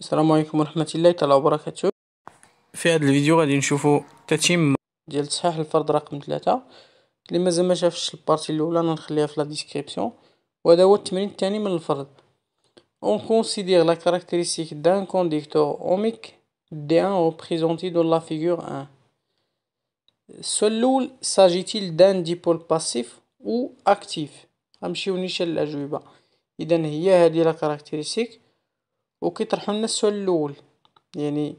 السلام عليكم ورحمة الله تعالى وبركاته في هذا الفيديو غادي نشوفو تتم ديال تصحيح الفرض رقم ثلاثة اللي مازال ما شافش البارتي الاولى انا نخليها في لا ديسكريبسيون وهذا هو التمرين الثاني من الفرض اون كونسيدير لا كاركتيريستيك دان كونديكتور اوميك دي ان ريبريزونتي دو لا فيغور ان السؤال الاول ساجيتيل دان ديبول باسيف و اكتيف غنمشيو نيشان الاجوبه اذا هي هذه لا كاركتيريستيك وكيطرحوا لنا السؤال الاول يعني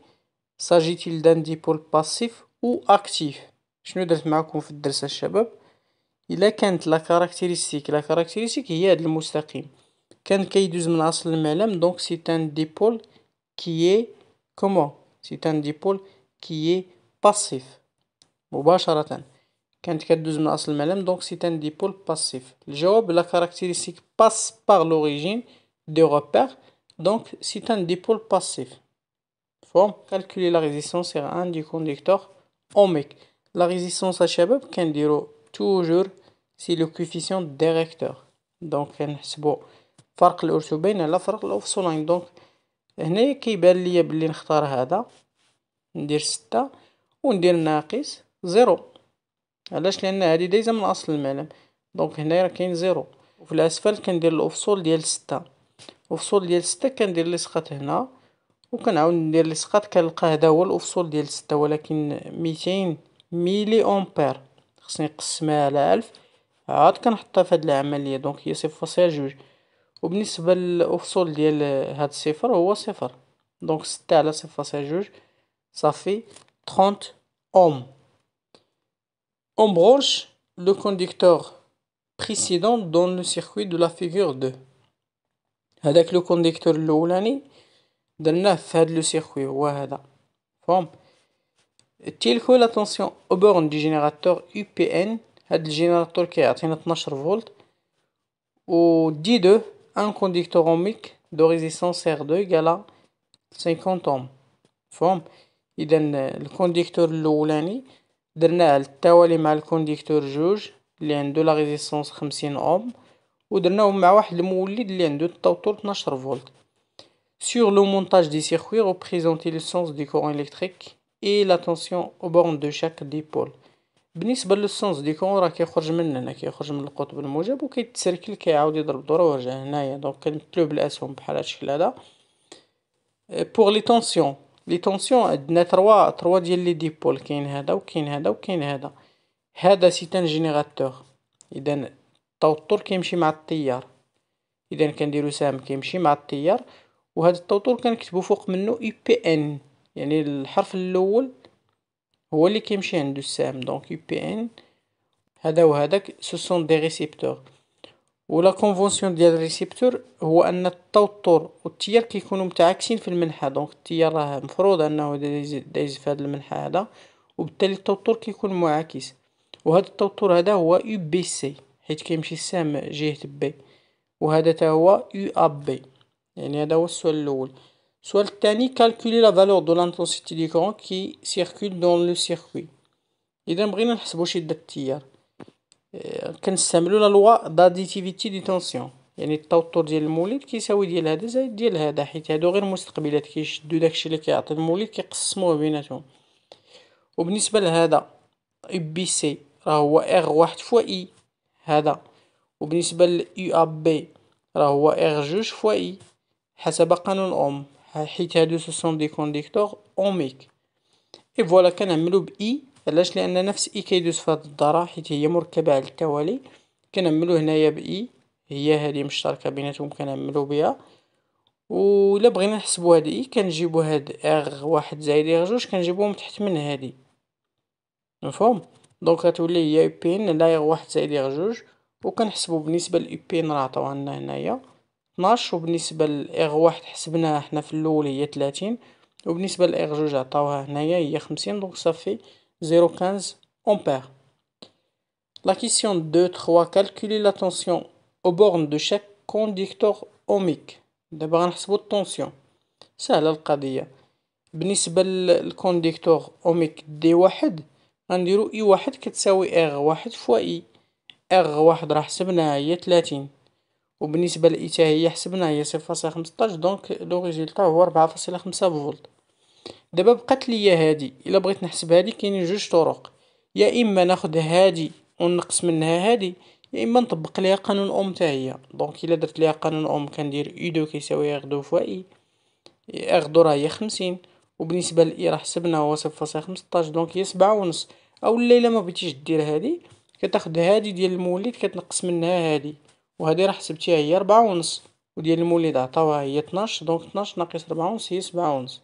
ساجيتيل دان ديبول باسيف او اكتيف شنو درت معكم في الدرس الشباب الا كانت لا كاركتيرستيك لا كاركتيرستيك هي هذا المستقيم كان كيدوز من اصل المعلم دونك سي ان ديبول كي كومون سي ان ديبول كي باسيف مباشره كانت كدوز من اصل المعلم دونك سي ان ديبول باسيف الجواب لا كاركتيرستيك باس باغ لوريجين دو روبير Donc, c'est un dipôle passif. Forme, calculer la résistance R1 du conducteur ohmique. La résistance à Chabab, qu'on dira toujours, c'est le coefficient directeur. Donc, on فرق الأرسو بين لا فرق الأوفسولين دونك هنا كيبان ليا بلي نختار هذا ندير ستة وندير ناقص زيرو علاش لأن هادي دايزة من أصل الملام دونك هنايا راه كاين زيرو وفي الأسفل كندير الأوفسول ديال ستة الفصول ديال ستة كندير سقط هنا وكنعاود ندير سقط كنلقى هذا هو الافصول ديال ستة ولكن ميتين ميلي امبير خصني نقسمها على ألف عاد كنحطها في هاد العمليه دونك هي 0.2 جوج وبالنسبه للافصول ديال هاد الصفر هو صفر دونك ستة على 0.2 جوج صافي 30 اوم اون branche لو conducteur précédent dans le circuit de la figure 2. هذاك لو كونديكتور الاولاني درناه في هاد لو سيركوي هو هذا فهم تيلكو لا طونسيون او بورن دي جينيراتور يو بي ان هاد الجينيراتور كيعطينا 12 فولت و دي دو ان كونديكتور اوميك دو ريزيستانس ار دو يقالا 50 اوم فهم اذا الكونديكتور الاولاني درناه التوالي مع الكونديكتور جوج اللي عنده لا ريزيستانس 50 اوم ودرناهم مع واحد المولد اللي عنده التوتر 12 فولت Sur لو مونتاج دي سيركوي représenter لو سونس دي كورون الكتريك اي لا تونسيون او bornes دو شاك دي بول بالنسبة للسنس دي كورون راه كيخرج من هنا كيخرج من القطب الموجب وكيتسركل كيعاود يضرب دورة ويرجع هنايا دونك كنمثلو بالاسهم بحال هاد الشكل هذا بوغ لي تونسيون لي تونسيون عندنا تروا تروا ديال لي ديبول كاين هذا وكاين هذا وكاين هذا هذا سيتان ان جينيراتور اذا التوتر كيمشي مع التيار اذا كنديرو سهم كيمشي مع التيار وهذا التوتر كنكتبو فوق منه اي بي ان يعني الحرف الاول هو اللي كيمشي عندو السهم دونك اي بي ان هذا وهذاك سو سون دي ريسيبتور ولا كونفونسيون ديال الريسيبتور هو ان التوتر والتيار كيكونوا متعاكسين في المنحى دونك التيار راه مفروض انه دايز في هذا المنحى هذا وبالتالي التوتر كيكون معاكس وهذا التوتر هذا هو يو بي سي حيت كيمشي السهم جهة بي وهذا تا هو يو ا بي يعني هذا هو السؤال الاول السؤال الثاني كالكولي لا فالور دو لانتونسيتي دي كورون كي سيركول دون لو سيركوي اذا بغينا نحسبو شده التيار كنستعملو لا لوا داديتيفيتي دي تونسيون يعني التوتر ديال المولد كيساوي ديال هذا زائد ديال هذا حيت هادو غير مستقبلات كيشدو داكشي اللي كيعطي المولد كيقسموه بيناتهم وبالنسبه لهذا اي بي سي راه هو ار واحد فوا اي هذا وبالنسبة ليو اب بي راه هو اغ جوج فوا اي حسب قانون اوم حيت هادو سو سون دي كونديكتور اوميك اي فوالا كنعملو ب اي علاش لان نفس اي كيدوز في هاد الدارة حيت هي مركبة على التوالي كنعملو هنايا ب اي هي هادي مشتركة بيناتهم كنعملو بها و الا بغينا نحسبو هاد اي كنجيبو هاد اغ واحد زائد اغ جوج كنجيبوهم تحت من هادي مفهوم دونك غتولي هي او بي ان دايغ واحد زائد ايغ جوج و كنحسبو بالنسبة لإي بي ان راه عطاو عنا هنايا طناش بالنسبة لايغ واحد حسبناها حنا في اللول هي تلاتين و بالنسبة لايغ جوج عطاوها هنايا هي خمسين دونك صافي زيرو كانز امبير لا كيسيون دو تخوا كالكولي لا تونسيون او بورن دو شاك كونديكتور اوميك دابا غنحسبو التونسيون ساهلة القضية بالنسبة للكونديكتور اوميك دي واحد غنديرو اي واحد كتساوي اغ واحد فوا اي اغ واحد راه حسبناها هي تلاتين وبالنسبه لايتا هي حسبناها هي صفر فاصلة خمسطاش دونك لو ريزلتا هو ربعة فاصلة خمسة فولت دابا بقات ليا هادي الا بغيت نحسب هادي كاينين جوج طرق يا اما ناخد هادي ونقص منها هادي يا اما نطبق ليها قانون اوم حتى هي دونك الا درت ليها قانون اوم كندير اي دو كيساوي اغ دو فوا اي اغ دو راه هي خمسين وبالنسبه لإي راه حسبنا هو 0.15 فاصلة خمسطاش دونك هي سبعة ونص او الا ما بغيتيش دير هادي كتاخد هادي ديال المولد كتنقص منها هادي وهذه راه حسبتيها هي ربعة ونص وديال المولد عطاوها هي طناش دونك طناش ناقص ربعة ونص هي سبعة ونص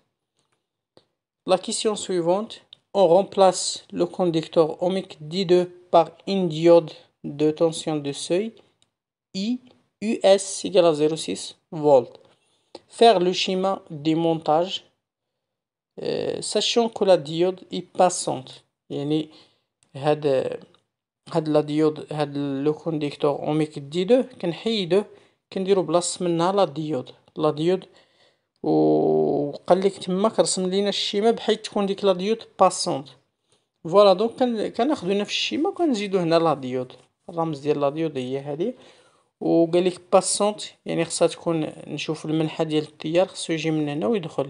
لا كيسيون سويفونت اون رومبلاس لو كونديكتور اوميك دي 2 par une diode دو tension de seuil IUS égale à 0,6 فولت Faire le schéma des montages ساشون كو لا ديود اي باسونت يعني هاد هاد لا ديود هاد لو كونديكتور دي كديدوه كنحيدوه كنديرو بلاص منها لا ديود لا ديود وقال لك تما كرسم لينا الشيمه بحيث تكون ديك لا ديود باسونت فوالا دونك كناخذو نفس الشيمه وكنزيدو هنا لا ديود الرمز ديال لا ديود هي هادي وقال لك باسونت يعني خصها تكون نشوف المنحة ديال التيار خصو يجي من هنا ويدخل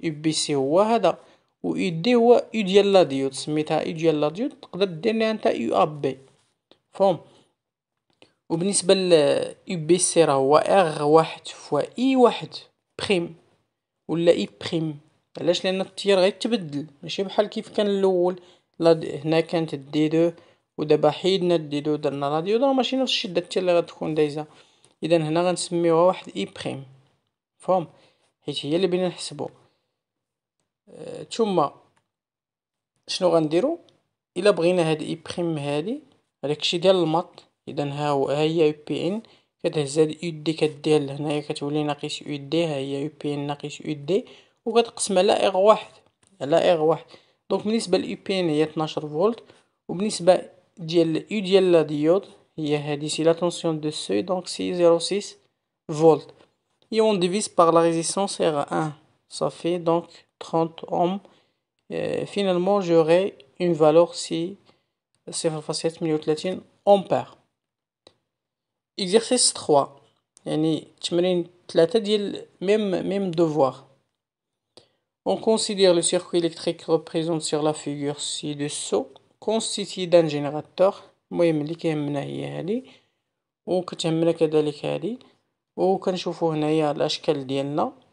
يو بي سي هو هذا و اي دي هو اي ديال لا ديود سميتها اي ديال لا ديود تقدر دير ليها انت يو اب بي فهم وبالنسبه ل يو بي سي راه هو ار واحد فوا اي واحد بريم ولا اي بريم علاش لان التيار غيتبدل ماشي بحال كيف كان الاول هنا كانت دي دو ودابا حيدنا دي دو درنا لا ديود راه ماشي نفس الشده التيار اللي غتكون دايزه اذا هنا غنسميوها واحد اي بريم فهم حيت هي اللي بغينا نحسبو ثم شنو غنديرو الا بغينا هاد اي بريم هادي هداكشي ديال الماط اذا ها هو ها هي يو بي ان كتهز هاد يو دي كدير لهنايا كتولي ناقص يو دي ها هي يو بي ان ناقص يو دي وكتقسم على اغ واحد على اغ واحد دونك بالنسبه لليو بي ان هي 12 فولت وبالنسبه ديال يو ديال لا ديود هي هادي سي لا تونسيون دو سوي دونك سي 06 فولت اي on divise لا la résistance R1 صافي دونك 30 ohms, finalement j'aurai une valeur si 0.738 ampères. Exercice 3. يعني تمرين 3 ديال même même devoir. On considère le circuit électrique représenté sur la figure ci-dessous constitué d'un générateur المهم اللي كيهمنا هي هادي وكتهمنا كذلك هادي وكنشوفو هنايا الاشكال ديالنا